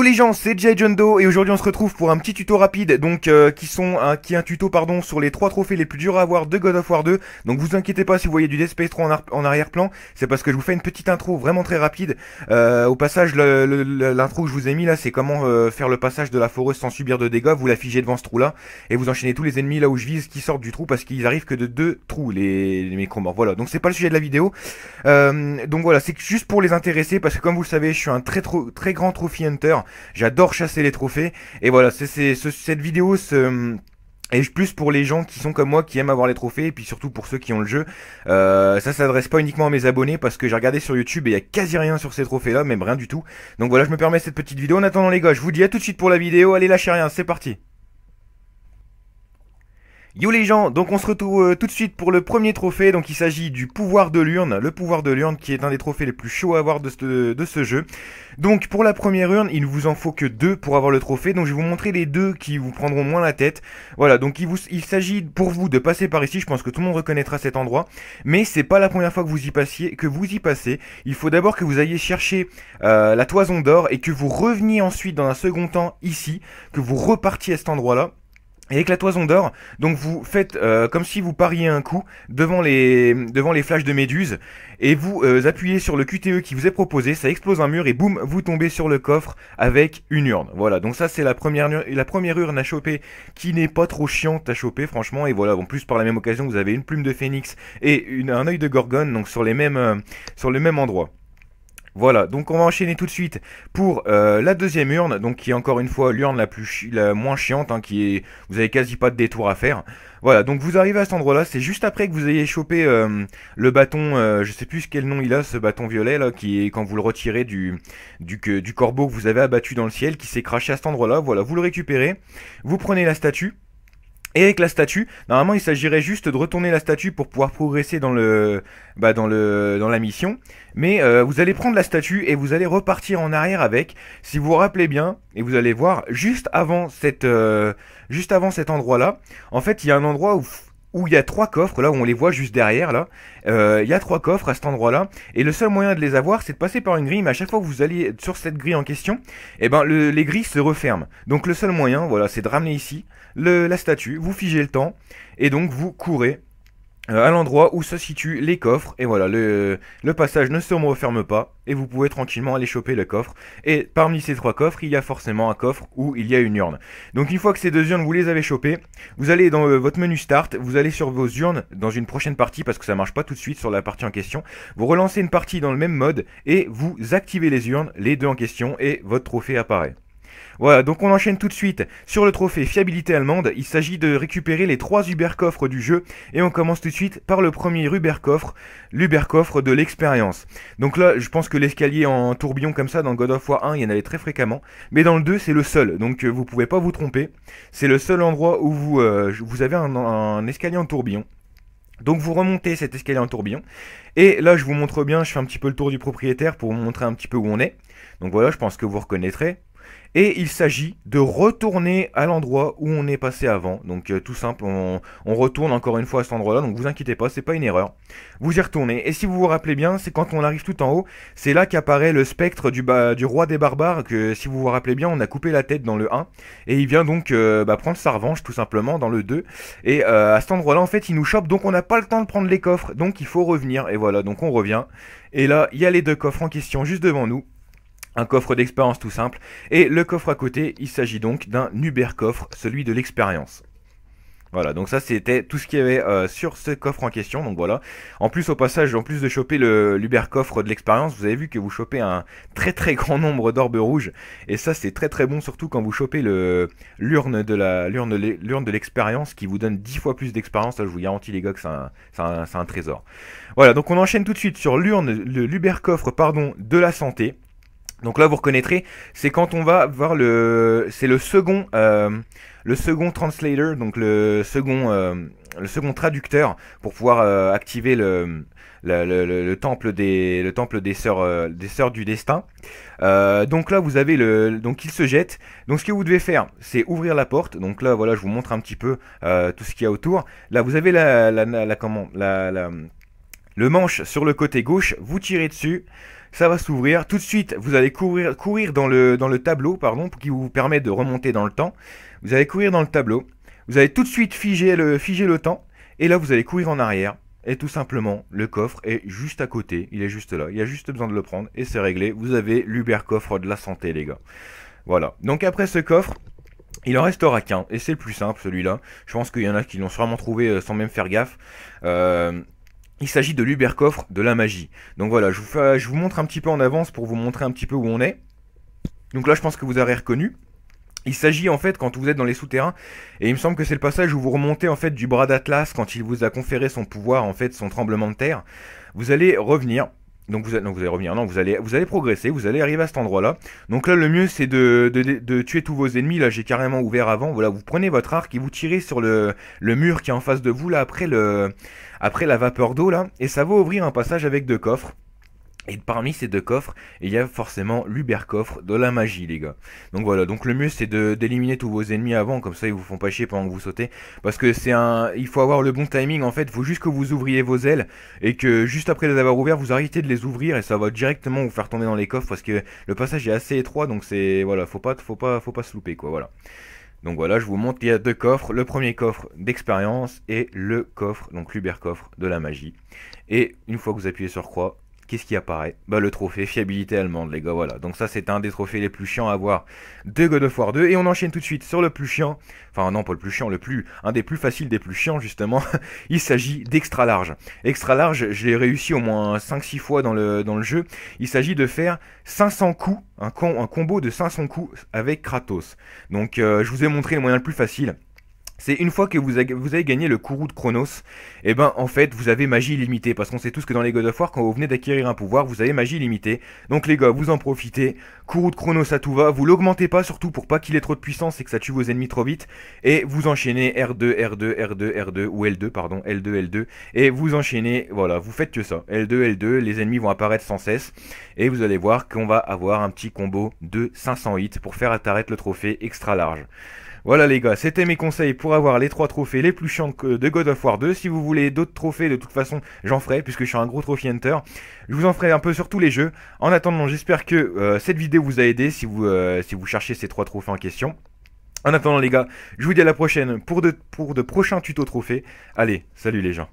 Yo les gens, c'est Jay Jondo et aujourd'hui on se retrouve pour un petit tuto rapide donc euh, qui sont un, qui est un tuto pardon sur les trois trophées les plus durs à avoir de God of War 2. Donc vous inquiétez pas si vous voyez du Death Space 3 en, arrière-plan, c'est parce que je vous fais une petite intro vraiment très rapide. Euh, au passage l'intro que je vous ai mis là c'est comment euh, faire le passage de la forêt sans subir de dégâts, vous la figez devant ce trou là et vous enchaînez tous les ennemis là où je vise qui sortent du trou parce qu'ils arrivent que de deux trous les, les micro-morts. Voilà, donc c'est pas le sujet de la vidéo. donc voilà, c'est juste pour les intéresser parce que comme vous le savez, je suis un très très grand trophy hunter J'adore chasser les trophées. Et voilà, c'est cette vidéo euh, est plus pour les gens qui sont comme moi, qui aiment avoir les trophées, et puis surtout pour ceux qui ont le jeu. Euh, ça s'adresse pas uniquement à mes abonnés, parce que j'ai regardé sur YouTube et il y a quasi rien sur ces trophées-là, même rien du tout. Donc voilà, je me permets cette petite vidéo. En attendant les gars, je vous dis à tout de suite pour la vidéo. Allez, lâchez rien, c'est parti Yo les gens, donc on se retrouve euh, tout de suite pour le premier trophée, donc il s'agit du pouvoir de l'urne, le pouvoir de l'urne qui est un des trophées les plus chauds à avoir de ce, jeu. Donc pour la première urne, il ne vous en faut que deux pour avoir le trophée, donc je vais vous montrer les deux qui vous prendront moins la tête. Voilà, donc il, il s'agit pour vous de passer par ici, je pense que tout le monde reconnaîtra cet endroit, mais c'est pas la première fois que vous y passiez, que vous y passez. Il faut d'abord que vous ayez cherché euh, la toison d'or et que vous reveniez ensuite dans un second temps ici, que vous repartiez à cet endroit là. Et avec la toison d'or, donc vous faites euh, comme si vous pariez un coup devant les, devant les flashs de méduse et vous euh, appuyez sur le QTE qui vous est proposé, ça explose un mur et boum, vous tombez sur le coffre avec une urne. Voilà, donc ça c'est la première, la première urne à choper qui n'est pas trop chiante à choper franchement et voilà, en plus par la même occasion vous avez une plume de phénix et un œil de gorgone donc sur les mêmes euh, sur le même endroit. Voilà, donc on va enchaîner tout de suite pour euh, la deuxième urne, donc qui est encore une fois l'urne la plus la moins chiante, hein, qui est vous avez quasi pas de détour à faire. Voilà, donc vous arrivez à cet endroit-là, c'est juste après que vous ayez chopé euh, le bâton, euh, je sais plus quel nom il a, ce bâton violet là, qui est quand vous le retirez du du, du corbeau que vous avez abattu dans le ciel, qui s'est craché à cet endroit-là. Voilà, vous le récupérez, vous prenez la statue. Et avec la statue, normalement il s'agirait juste de retourner la statue pour pouvoir progresser dans le, bah, dans le, dans la mission. Mais euh, vous allez prendre la statue et vous allez repartir en arrière avec. Si vous vous rappelez bien, et vous allez voir, juste avant cette, euh, juste avant cet endroit-là, en fait il y a un endroit où où il y a trois coffres, là où on les voit juste derrière, là. Euh, il y a trois coffres à cet endroit-là, et le seul moyen de les avoir, c'est de passer par une grille, mais à chaque fois que vous allez sur cette grille en question, eh ben, les grilles se referment. Donc le seul moyen, voilà, c'est de ramener ici la statue, vous figez le temps, et donc vous courez euh, à l'endroit où se situent les coffres. Et voilà, le, le passage ne se referme pas et vous pouvez tranquillement aller choper le coffre. Et parmi ces trois coffres, il y a forcément un coffre où il y a une urne. Donc une fois que ces deux urnes, vous les avez chopées, vous allez dans euh, votre menu Start, vous allez sur vos urnes dans une prochaine partie parce que ça marche pas tout de suite sur la partie en question. Vous relancez une partie dans le même mode et vous activez les urnes, les deux en question, et votre trophée apparaît. Voilà, donc on enchaîne tout de suite sur le trophée fiabilité allemande. Il s'agit de récupérer les trois Uber coffres du jeu et on commence tout de suite par le premier Uber coffre, l'Uber coffre de l'expérience. Donc là, je pense que l'escalier en tourbillon comme ça dans God of War 1, il y en avait très fréquemment, mais dans le 2, c'est le seul. Donc euh, vous pouvez pas vous tromper. C'est le seul endroit où euh, vous, avez un, un escalier en tourbillon. Donc vous remontez cet escalier en tourbillon. Et là, je vous montre bien, je fais un petit peu le tour du propriétaire pour vous montrer un petit peu où on est. Donc voilà, je pense que vous reconnaîtrez. Et il s'agit de retourner à l'endroit où on est passé avant. Donc euh, tout simple, on, retourne encore une fois à cet endroit-là, donc vous inquiétez pas, c'est pas une erreur. Vous y retournez. Et si vous vous rappelez bien, c'est quand on arrive tout en haut, c'est là qu'apparaît le spectre du, roi des barbares, que si vous vous rappelez bien, on a coupé la tête dans le 1. Et il vient donc euh, bah, prendre sa revanche tout simplement dans le 2. Et euh, à cet endroit-là, en fait, il nous chope, donc on n'a pas le temps de prendre les coffres, donc il faut revenir. Et voilà, donc on revient. Et là, il y a les deux coffres en question juste devant nous un coffre d'expérience tout simple, et le coffre à côté, il s'agit donc d'un Uber coffre, celui de l'expérience. Voilà, donc ça c'était tout ce qu'il y avait euh, sur ce coffre en question. Donc voilà. En plus au passage, en plus de choper l'Uber coffre de l'expérience, vous avez vu que vous chopez un très très grand nombre d'orbes rouges. Et ça c'est très très bon surtout quand vous chopez l'urne de de l'expérience qui vous donne 10 fois plus d'expérience. je vous garantis les gars que c'est un, trésor. Voilà, donc on enchaîne tout de suite sur l'urne, l'Uber coffre pardon de la santé. Donc là, vous reconnaîtrez, c'est quand on va voir le, c'est le second, euh, le second translator, donc le second, euh, le second traducteur pour pouvoir euh, activer le, temple des, le temple des sœurs, des sœurs du destin. donc là, vous avez le, donc il se jette. Donc ce que vous devez faire, c'est ouvrir la porte. Donc là, voilà, je vous montre un petit peu tout ce qu'il y a autour. Là, vous avez la, la, comment, le manche sur le côté gauche. Vous tirez dessus ça va s'ouvrir. Tout de suite, vous allez courir, courir dans, le, dans le tableau, pardon, qui vous permet de remonter dans le temps. Vous allez courir dans le tableau. Vous allez tout de suite figer le, le temps. Et là, vous allez courir en arrière. Et tout simplement, le coffre est juste à côté. Il est juste là. Il y a juste besoin de le prendre. Et c'est réglé. Vous avez l'Uber coffre de la santé, les gars. Voilà. Donc après ce coffre, il en restera qu'un, et c'est le plus simple celui-là. Je pense qu'il y en a qui l'ont sûrement trouvé euh, sans même faire gaffe. Euh, il s'agit de l'Ubercoffre de la magie. Donc voilà, je vous, je vous montre un petit peu en avance pour vous montrer un petit peu où on est. Donc là, je pense que vous aurez reconnu. Il s'agit en fait quand vous êtes dans les souterrains, et il me semble que c'est le passage où vous remontez en fait du bras d'Atlas quand il vous a conféré son pouvoir, en fait son tremblement de terre, vous allez revenir donc vous, allez, donc vous allez revenir, non, vous allez, vous allez progresser, vous allez arriver à cet endroit-là. Donc là, le mieux, c'est de, de, tuer tous vos ennemis. Là, j'ai carrément ouvert avant. Voilà, vous prenez votre arc et vous tirez sur le, le mur qui est en face de vous, là, après, le, après la vapeur d'eau, là. Et ça va ouvrir un passage avec deux coffres. Et parmi ces deux coffres, il y a forcément l'Uber coffre de la magie, les gars. Donc voilà, donc le mieux c'est d'éliminer tous vos ennemis avant, comme ça ils vous font pas chier pendant que vous sautez. Parce que c'est un. Il faut avoir le bon timing en fait, il faut juste que vous ouvriez vos ailes et que juste après les avoir ouverts, vous arrêtez de les ouvrir et ça va directement vous faire tomber dans les coffres parce que le passage est assez étroit donc c'est. Voilà, faut pas, faut, pas, faut pas se louper quoi, voilà. Donc voilà, je vous montre, qu'il y a deux coffres. Le premier coffre d'expérience et le coffre, donc l'Uber coffre de la magie. Et une fois que vous appuyez sur croix, qu'est-ce qui apparaît Bah le trophée fiabilité allemande les gars, voilà. Donc ça c'est un des trophées les plus chiants à avoir de God of War 2. Et on enchaîne tout de suite sur le plus chiant, enfin non pas le plus chiant, le plus, un des plus faciles des plus chiants justement, il s'agit d'extra large. Extra large, je l'ai réussi au moins 5-6 fois dans le, dans le jeu, il s'agit de faire 500 coups, un, un, combo de 500 coups avec Kratos. Donc euh, je vous ai montré le moyen le plus facile c'est une fois que vous avez, vous avez, gagné le Kourou de Chronos, et eh ben en fait vous avez magie illimitée, parce qu'on sait tous que dans les God of War, quand vous venez d'acquérir un pouvoir, vous avez magie illimitée. Donc les gars, vous en profitez, Kourou de Chronos à tout va, vous l'augmentez pas surtout pour pas qu'il ait trop de puissance et que ça tue vos ennemis trop vite, et vous enchaînez R2, R2, R2, R2, ou L2, pardon, L2, L2, et vous enchaînez, voilà, vous faites que ça, L2, L2, les ennemis vont apparaître sans cesse, et vous allez voir qu'on va avoir un petit combo de 500 hits pour faire attaquer le trophée extra large. Voilà les gars, c'était mes conseils pour avoir les trois trophées les plus chiants de God of War 2. Si vous voulez d'autres trophées, de toute façon, j'en ferai, puisque je suis un gros trophy hunter. Je vous en ferai un peu sur tous les jeux. En attendant, j'espère que euh, cette vidéo vous a aidé, si vous, euh, si vous cherchez ces trois trophées en question. En attendant les gars, je vous dis à la prochaine pour de, pour de prochains tutos trophées. Allez, salut les gens.